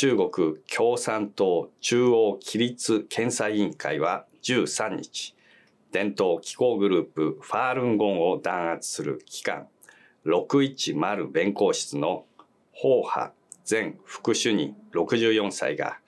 中国共産党中央規律検査委員会は13日、伝統機構グループファールンゴンを弾圧する機関610弁公室の法派前副主任64歳が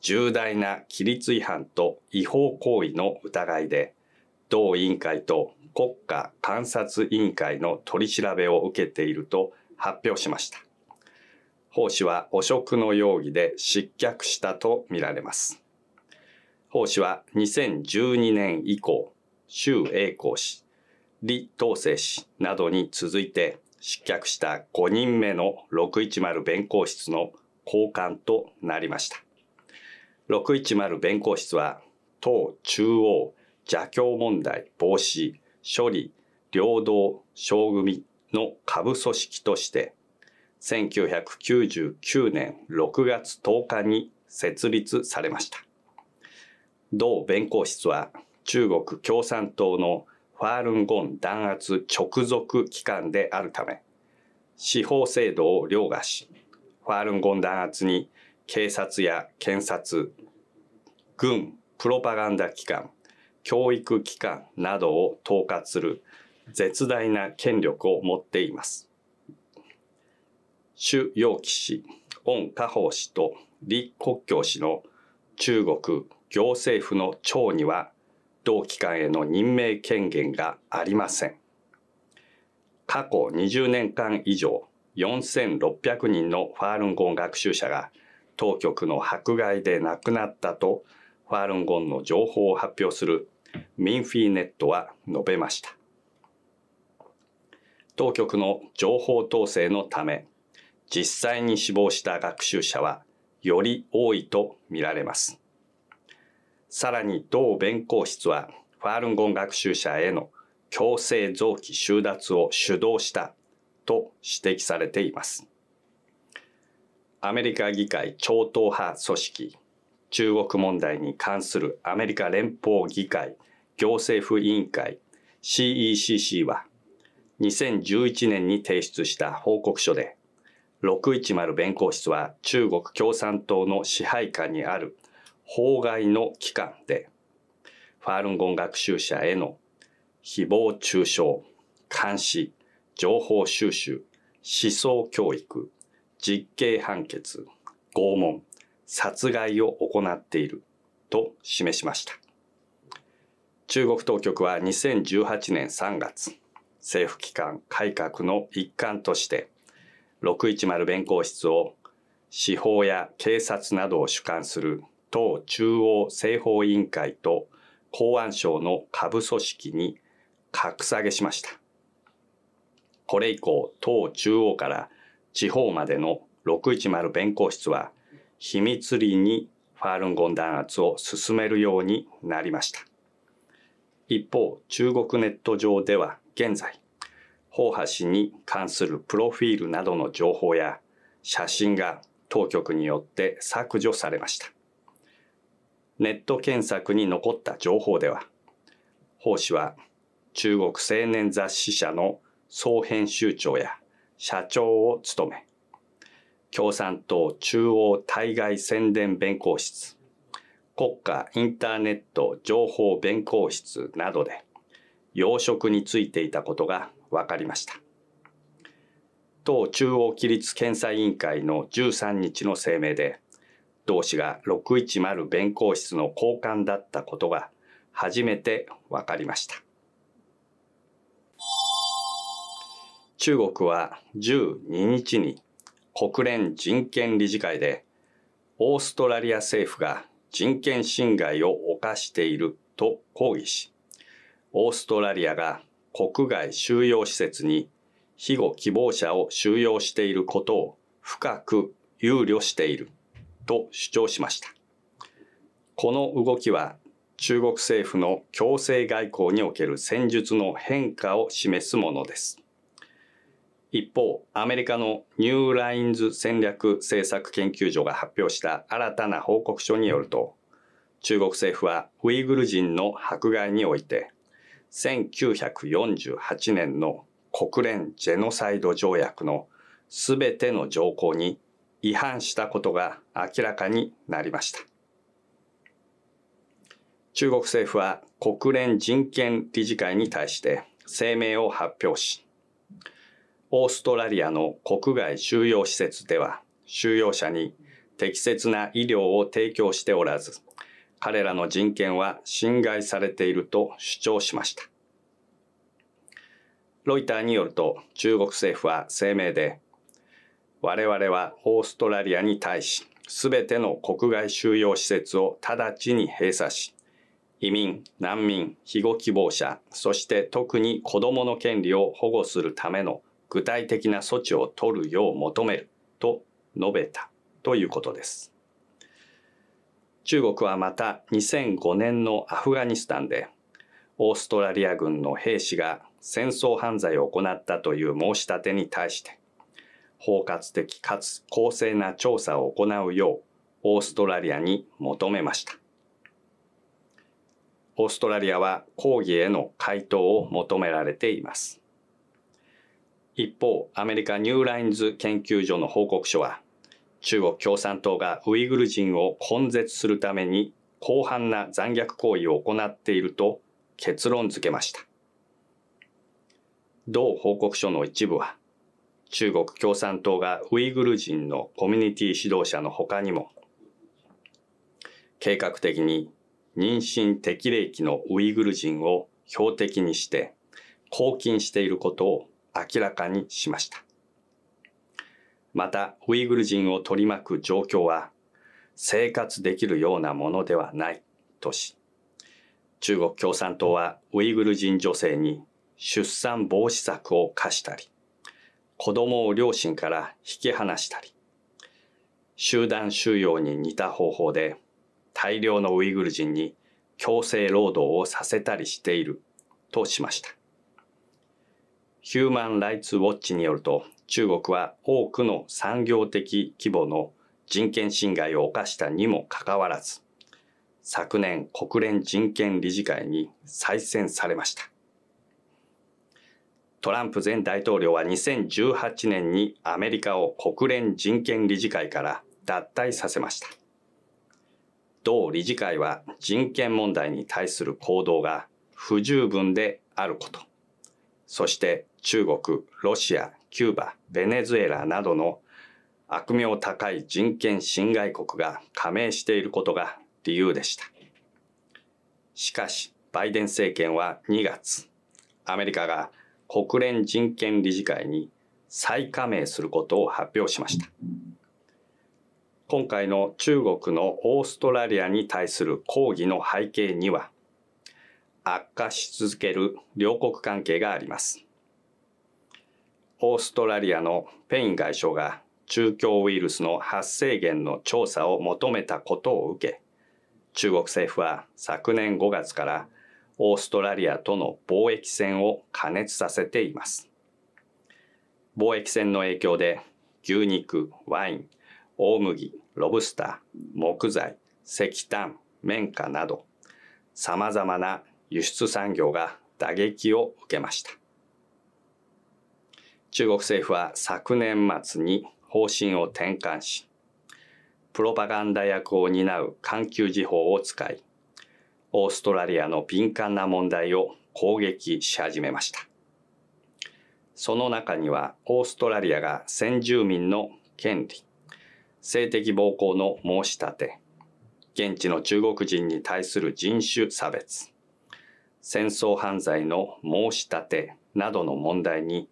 重大な規律違反と違法行為の疑いで同委員会と国家監察委員会の取り調べを受けていると発表しました。奉仕は汚職の容疑で失脚したとみられます。奉仕は2012年以降、周栄光氏、李東生氏などに続いて失脚した5人目の610弁公室の交換となりました。610弁公室は、党中央邪教問題防止、処理、領導、小組の下部組織として、1999年6月10日に設立されました。同弁公室は中国共産党のファールンゴン弾圧直属機関であるため、司法制度を凌駕し、ファールンゴン弾圧に警察や検察、軍、プロパガンダ機関、教育機関などを統括する絶大な権力を持っています。朱楊貴氏、恩家宝氏と李克強氏の中国行政府の長には同機関への任命権限がありません。過去20年間以上4600人のファールンゴン学習者が当局の迫害で亡くなったとファールンゴンの情報を発表するミンフィーネットは述べました。当局の情報統制のため実際に死亡した学習者はより多いとみられます。さらに同弁公室はファールンゴン学習者への強制臓器収奪を主導したと指摘されています。アメリカ議会超党派組織中国問題に関するアメリカ連邦議会行政府委員会 CECC は2011年に提出した報告書で610弁公室は中国共産党の支配下にある法外の機関で、ファールンゴン学習者への誹謗中傷、監視、情報収集、思想教育、実刑判決、拷問、殺害を行っていると示しました。中国当局は2018年3月、政府機関改革の一環として、610弁公室を司法や警察などを主管する党中央政法委員会と公安省の下部組織に格下げしました。これ以降、党中央から地方までの610弁公室は秘密裏にファールンゴン弾圧を進めるようになりました。一方、中国ネット上では現在、法波氏に関するプロフィールなどの情報や写真が当局によって削除されました。ネット検索に残った情報では、法氏は中国青年雑誌社の総編集長や社長を務め、共産党中央対外宣伝弁公室、国家インターネット情報弁公室などで、養殖についていたことが分かりました党中央規律検査委員会の13日の声明で同氏が610弁公室の交換だったことが初めて分かりました中国は12日に国連人権理事会でオーストラリア政府が人権侵害を犯していると抗議しオーストラリアが国外収容施設に庇護希望者を収容していることを深く憂慮していると主張しました。この動きは中国政府の強制外交における戦術の変化を示すものです。一方、アメリカのニューラインズ戦略政策研究所が発表した新たな報告書によると、中国政府はウイグル人の迫害において、1948年の国連ジェノサイド条約のすべての条項に違反したことが明らかになりました。中国政府は国連人権理事会に対して声明を発表し、オーストラリアの国外収容施設では収容者に適切な医療を提供しておらず、彼らの人権は侵害されていると主張しました。ロイターによると中国政府は声明で我々はオーストラリアに対し全ての国外収容施設を直ちに閉鎖し移民、難民、被護希望者、そして特に子どもの権利を保護するための具体的な措置を取るよう求めると述べたということです。中国はまた2005年のアフガニスタンでオーストラリア軍の兵士が戦争犯罪を行ったという申し立てに対して包括的かつ公正な調査を行うようオーストラリアに求めましたオーストラリアは抗議への回答を求められています一方アメリカニューラインズ研究所の報告書は中国共産党がウイグル人を根絶するために広範な残虐行為を行っていると結論付けました。同報告書の一部は、中国共産党がウイグル人のコミュニティ指導者の他にも、計画的に妊娠適齢期のウイグル人を標的にして、抗菌していることを明らかにしました。またウイグル人を取り巻く状況は生活できるようなものではないとし中国共産党はウイグル人女性に出産防止策を課したり子供を両親から引き離したり集団収容に似た方法で大量のウイグル人に強制労働をさせたりしているとしました。ヒューマン・ライツ・ウォッチによると中国は多くの産業的規模の人権侵害を犯したにもかかわらず、昨年国連人権理事会に再選されました。トランプ前大統領は2018年にアメリカを国連人権理事会から脱退させました。同理事会は人権問題に対する行動が不十分であること、そして中国、ロシア、キューバ、ベネズエラなどの悪名高い人権侵害国が加盟していることが理由でした。しかし、バイデン政権は2月、アメリカが国連人権理事会に再加盟することを発表しました。今回の中国のオーストラリアに対する抗議の背景には、悪化し続ける両国関係があります。オーストラリアのペイン外相が中共ウイルスの発生源の調査を求めたことを受け、中国政府は昨年5月からオーストラリアとの貿易戦を加熱させています。貿易戦の影響で牛肉、ワイン、大麦、ロブスター、木材、石炭、綿花など、様々な輸出産業が打撃を受けました。中国政府は昨年末に方針を転換し、プロパガンダ役を担う環球時報を使い、オーストラリアの敏感な問題を攻撃し始めました。その中には、オーストラリアが先住民の権利、性的暴行の申し立て、現地の中国人に対する人種差別、戦争犯罪の申し立てなどの問題に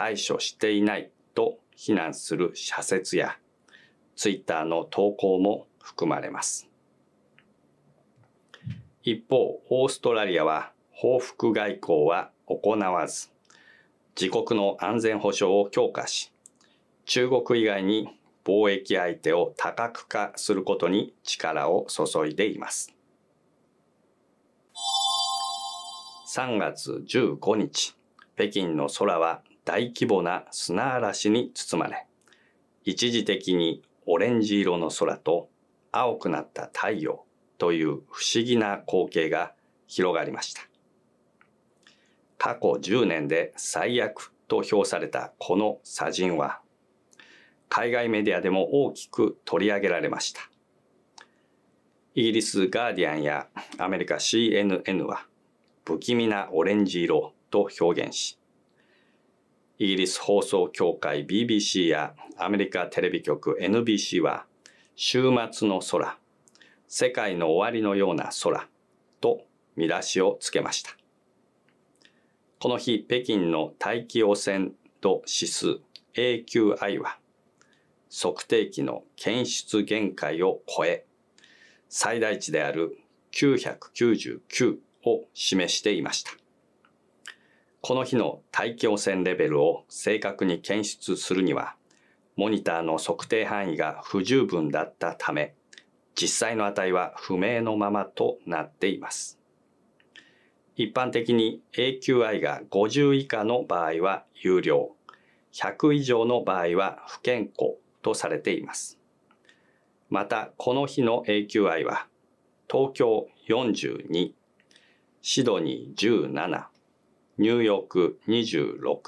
対処していないと非難する社説や、ツイッターの投稿も含まれます。一方、オーストラリアは報復外交は行わず、自国の安全保障を強化し、中国以外に貿易相手を多角化することに力を注いでいます。3月15日、北京の空は大規模な砂嵐に包まれ、一時的にオレンジ色の空と青くなった太陽という不思議な光景が広がりました。過去10年で最悪と評されたこの砂人は、海外メディアでも大きく取り上げられました。イギリスガーディアンやアメリカ CNN は不気味なオレンジ色と表現し、イギリス放送協会 BBC やアメリカテレビ局 NBC は週末の空、世界の終わりのような空と見出しをつけました。この日、北京の大気汚染度指数 AQI は測定器の検出限界を超え、最大値である999を示していました。この日の大気汚染レベルを正確に検出するには、モニターの測定範囲が不十分だったため、実際の値は不明のままとなっています。一般的に AQI が50以下の場合は有料、100以上の場合は不健康とされています。また、この日の AQI は、東京42、シドニー17、ニューヨーク26、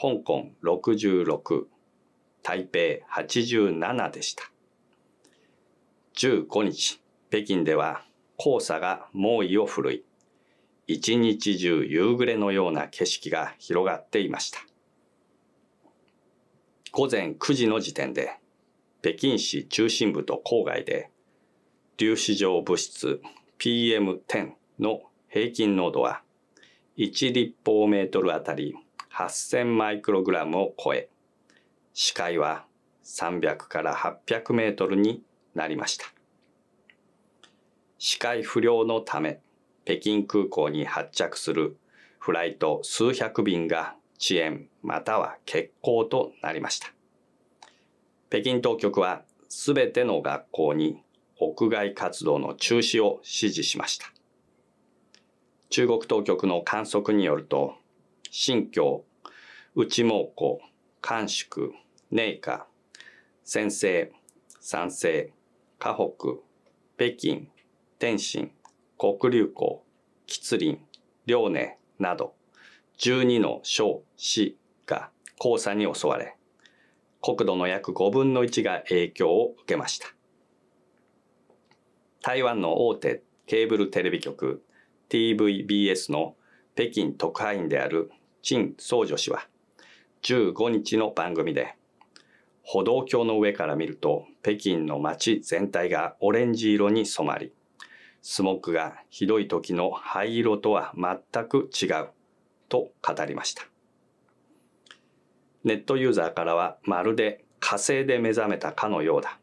香港66、台北87でした。15日、北京では黄砂が猛威を振るい、一日中夕暮れのような景色が広がっていました。午前9時の時点で、北京市中心部と郊外で、粒子状物質 PM10 の平均濃度は1立方メートルあたり8000マイクログラムを超え、視界は300から800メートルになりました。視界不良のため、北京空港に発着するフライト数百便が遅延または欠航となりました。北京当局はすべての学校に屋外活動の中止を指示しました。中国当局の観測によると、新疆、内蒙古、甘粛、寧夏、先生、山西、河北、北京、天津、黒竜江、吉林、遼寧など12の小、市が黄砂に襲われ、国土の約5分の1が影響を受けました。台湾の大手ケーブルテレビ局 TVBS の北京特派員である陳宗女氏は15日の番組で歩道橋の上から見ると北京の街全体がオレンジ色に染まりスモッグがひどい時の灰色とは全く違うと語りましたネットユーザーからはまるで火星で目覚めたかのようだ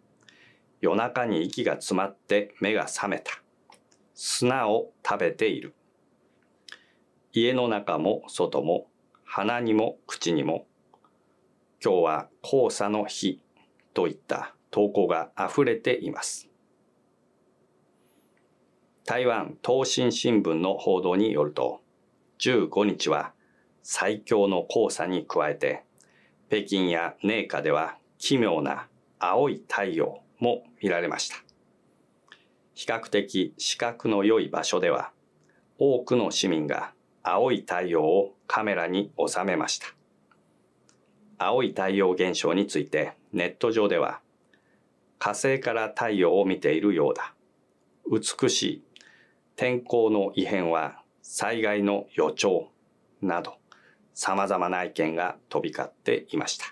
夜中に息が詰まって目が覚めた砂を食べている。家の中も外も鼻にも口にも今日は黄砂の日といった投稿が溢れています。台湾東進新聞の報道によると15日は最強の黄砂に加えて北京や寧夏では奇妙な青い太陽も見られました。比較的視覚の良い場所では、多くの市民が青い太陽をカメラに収めました。青い太陽現象についてネット上では、火星から太陽を見ているようだ。美しい。天候の異変は災害の予兆など様々な意見が飛び交っていました。